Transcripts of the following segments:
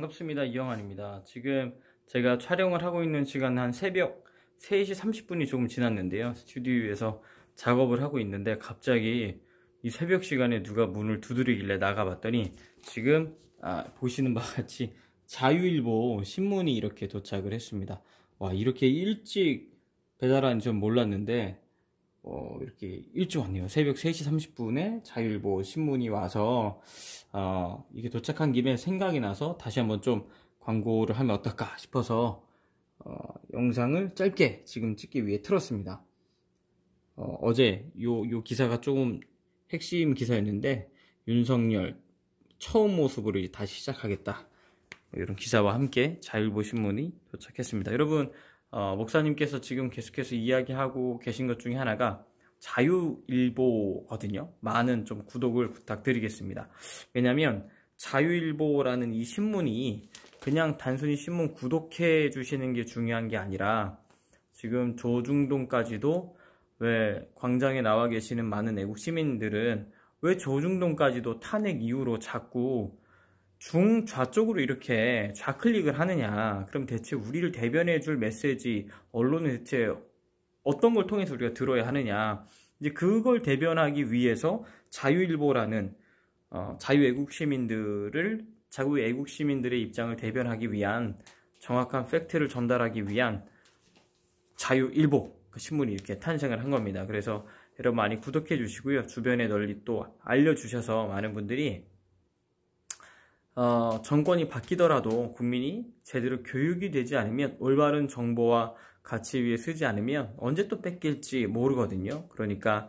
반갑습니다. 이영환입니다. 지금 제가 촬영을 하고 있는 시간은 한 새벽 3시 30분이 조금 지났는데요. 스튜디오에서 작업을 하고 있는데 갑자기 이 새벽 시간에 누가 문을 두드리길래 나가봤더니 지금 아, 보시는 바와 같이 자유일보 신문이 이렇게 도착을 했습니다. 와 이렇게 일찍 배달하는지 몰랐는데 어, 이렇게 일찍 왔네요. 새벽 3시 30분에 자유일보 신문이 와서, 어, 이게 도착한 김에 생각이 나서 다시 한번 좀 광고를 하면 어떨까 싶어서, 어, 영상을 짧게 지금 찍기 위해 틀었습니다. 어, 제 요, 요 기사가 조금 핵심 기사였는데, 윤석열 처음 모습으로 다시 시작하겠다. 이런 기사와 함께 자유일보 신문이 도착했습니다. 여러분, 어, 목사님께서 지금 계속해서 이야기하고 계신 것 중에 하나가 자유일보거든요. 많은 좀 구독을 부탁드리겠습니다. 왜냐하면 자유일보라는 이 신문이 그냥 단순히 신문 구독해 주시는 게 중요한 게 아니라 지금 조중동까지도 왜 광장에 나와 계시는 많은 애국 시민들은 왜 조중동까지도 탄핵 이후로 자꾸 중좌쪽으로 이렇게 좌클릭을 하느냐 그럼 대체 우리를 대변해 줄 메시지 언론은 대체 어떤 걸 통해서 우리가 들어야 하느냐 이제 그걸 대변하기 위해서 자유일보라는 어, 자유애국 시민들을 자유애국 시민들의 입장을 대변하기 위한 정확한 팩트를 전달하기 위한 자유일보 그 신문이 이렇게 탄생을 한 겁니다. 그래서 여러분 많이 구독해 주시고요. 주변에 널리 또 알려주셔서 많은 분들이 어, 정권이 바뀌더라도 국민이 제대로 교육이 되지 않으면 올바른 정보와 가치 위에 쓰지 않으면 언제 또 뺏길지 모르거든요. 그러니까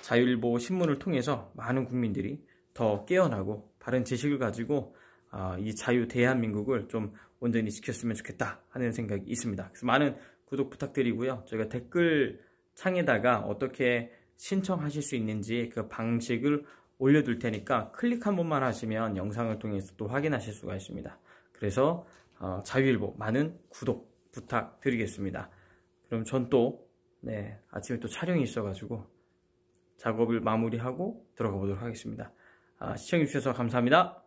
자율보 신문을 통해서 많은 국민들이 더 깨어나고 바른 지식을 가지고 어, 이 자유 대한민국을 좀 온전히 지켰으면 좋겠다 하는 생각이 있습니다. 그래서 많은 구독 부탁드리고요. 저희가 댓글 창에다가 어떻게 신청하실 수 있는지 그 방식을 올려둘 테니까 클릭 한 번만 하시면 영상을 통해서 또 확인하실 수가 있습니다. 그래서 어, 자유일보 많은 구독 부탁드리겠습니다. 그럼 전또 네, 아침에 또 촬영이 있어가지고 작업을 마무리하고 들어가 보도록 하겠습니다. 아, 시청해주셔서 감사합니다.